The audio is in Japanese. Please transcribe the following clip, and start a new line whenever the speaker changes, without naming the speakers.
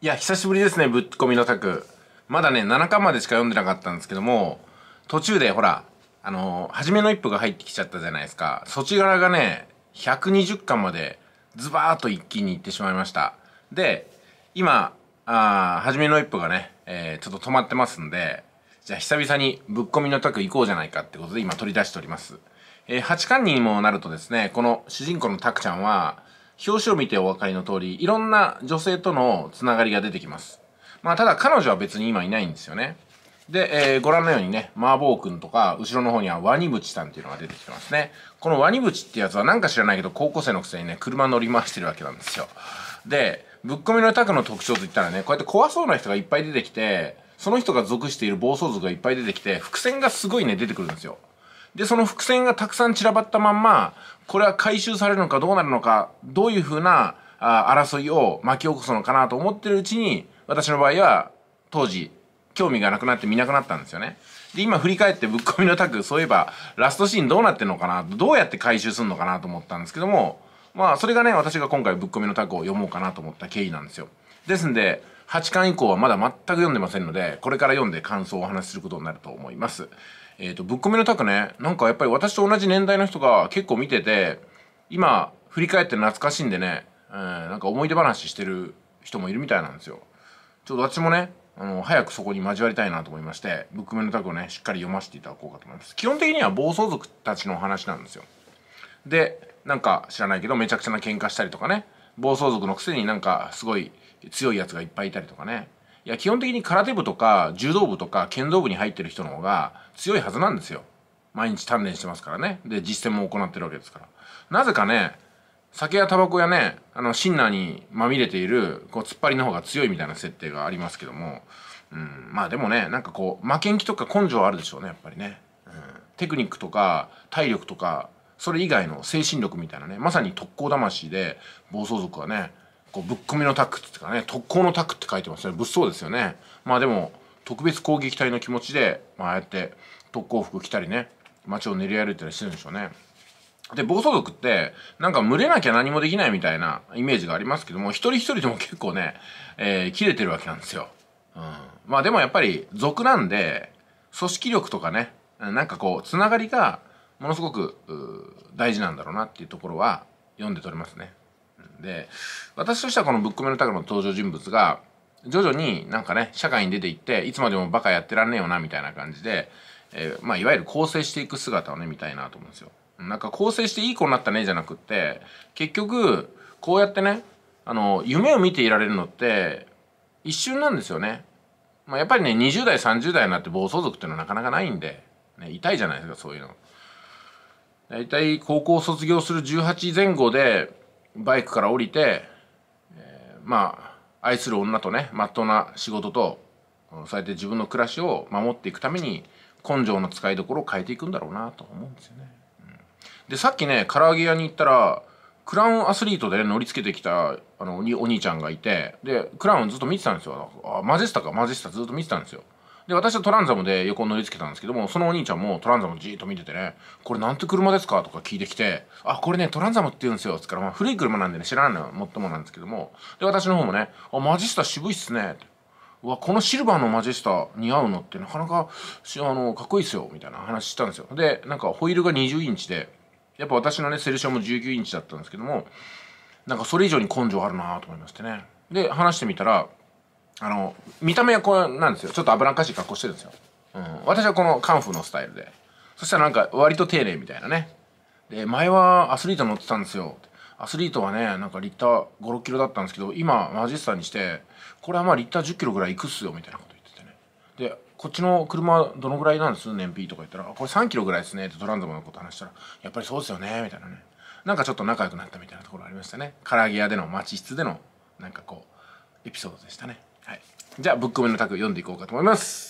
いや、久しぶりですね、ぶっこみのタク。まだね、7巻までしか読んでなかったんですけども、途中でほら、あのー、初めの一歩が入ってきちゃったじゃないですか。そち柄がね、120巻までズバーっと一気に行ってしまいました。で、今、あ初めの一歩がね、えー、ちょっと止まってますんで、じゃあ久々にぶっこみのタク行こうじゃないかってことで今取り出しております。えー、8巻にもなるとですね、この主人公のタクちゃんは、表紙を見てお分かりの通り、いろんな女性とのつながりが出てきます。まあ、ただ彼女は別に今いないんですよね。で、えー、ご覧のようにね、麻婆くんとか、後ろの方にはワニブチさんっていうのが出てきてますね。このワニブチってやつはなんか知らないけど、高校生のくせにね、車乗り回してるわけなんですよ。で、ぶっ込みのタクの特徴といったらね、こうやって怖そうな人がいっぱい出てきて、その人が属している暴走族がいっぱい出てきて、伏線がすごいね、出てくるんですよ。で、その伏線がたくさん散らばったまんま、これは回収されるのかどうなるのか、どういうふうなあ争いを巻き起こすのかなと思ってるうちに、私の場合は当時、興味がなくなって見なくなったんですよね。で、今振り返ってぶっ込みのタグ、そういえばラストシーンどうなってんのかな、どうやって回収すんのかなと思ったんですけども、まあ、それがね、私が今回ぶっ込みのタグを読もうかなと思った経緯なんですよ。ですんで、8巻以降はまだ全く読んでませんので、これから読んで感想をお話しすることになると思います。えっ、ー、と、ぶっこみのタクね、なんかやっぱり私と同じ年代の人が結構見てて、今、振り返って懐かしいんでね、えー、なんか思い出話してる人もいるみたいなんですよ。ちょっと私もね、あの、早くそこに交わりたいなと思いまして、ブックメのタグをね、しっかり読ませていただこうかと思います。基本的には暴走族たちの話なんですよ。で、なんか知らないけど、めちゃくちゃな喧嘩したりとかね、暴走族のくせになんかすごい強いやつがいっぱいいたりとかね、いや、基本的に空手部とか、柔道部とか、剣道部に入ってる人の方が強いはずなんですよ。毎日鍛錬してますからね。で、実践も行ってるわけですから。なぜかね、酒やタバコやね、あの、シンナーにまみれている、こう、突っ張りの方が強いみたいな設定がありますけども、うん、まあでもね、なんかこう、負けん気とか根性はあるでしょうね、やっぱりね。うん、テクニックとか、体力とか、それ以外の精神力みたいなね、まさに特攻魂で、暴走族はね、こうぶっ込みのタックっていうかね特攻のタックって書いてますね物騒ですよねまあでも特別攻撃隊の気持ちで、まあ、あやって特攻服着たりね街を練り歩いたりしてるんでしょうねで暴走族ってなんか群れなきゃ何もできないみたいなイメージがありますけども一人一人でも結構ね、えー、切れてるわけなんですよ、うん、まあでもやっぱり族なんで組織力とかねなんかこうつながりがものすごく大事なんだろうなっていうところは読んで取れますねで私としてはこの「ブックメのタグ」の登場人物が徐々になんかね社会に出ていっていつまでもバカやってらんねえよなみたいな感じで、えー、まあ、いわゆる構成していく姿をね見たいなと思うんですよ。なんか構成していい子になったねじゃなくって結局こうやってねあの夢を見ていられるのって一瞬なんですよね。まあ、やっぱりね20代30代になって暴走族っていうのはなかなかないんで、ね、痛いじゃないですかそういうの。大体高校卒業する18前後でバイクから降りて、えー、まあ愛する女とねまっとうな仕事とそうやって自分の暮らしを守っていくために根性の使いどころを変えていくんだろうなと思うんですよね。うん、でさっきね唐揚げ屋に行ったらクラウンアスリートで、ね、乗り付けてきたあのお兄ちゃんがいてでクラウンずっと見てたんですよあマジェスタかマジェスタずっと見てたんですよ。で私はトランザムで横に乗りつけたんですけどもそのお兄ちゃんもトランザムじーっと見ててね「これなんて車ですか?」とか聞いてきて「あこれねトランザムって言うんですよ」っつったら、まあ、古い車なんでね知らないのはもっともなんですけどもで私の方もね「あマジスタ渋いっすね」ってわこのシルバーのマジェスタ似合うのってなかなかあのかっこいいっすよみたいな話したんですよでなんかホイールが20インチでやっぱ私のねセルションも19インチだったんですけどもなんかそれ以上に根性あるなと思いましてねで話してみたらあの見た目はこうなんですよちょっと危なっかしい格好してるんですよ、うん、私はこのカンフーのスタイルでそしたらなんか割と丁寧みたいなねで前はアスリート乗ってたんですよアスリートはねなんかリッター5 6キロだったんですけど今マジスタにしてこれはまあリッター1 0キロぐらいいくっすよみたいなこと言っててねでこっちの車どのぐらいなんです燃費とか言ったら「これ3キロぐらいですね」ってトランザムのこと話したら「やっぱりそうですよね」みたいなねなんかちょっと仲良くなったみたいなところありましたね唐揚げ屋での街室でのなんかこうエピソードでしたねじゃあ、ブックみのタグ読んでいこうかと思います。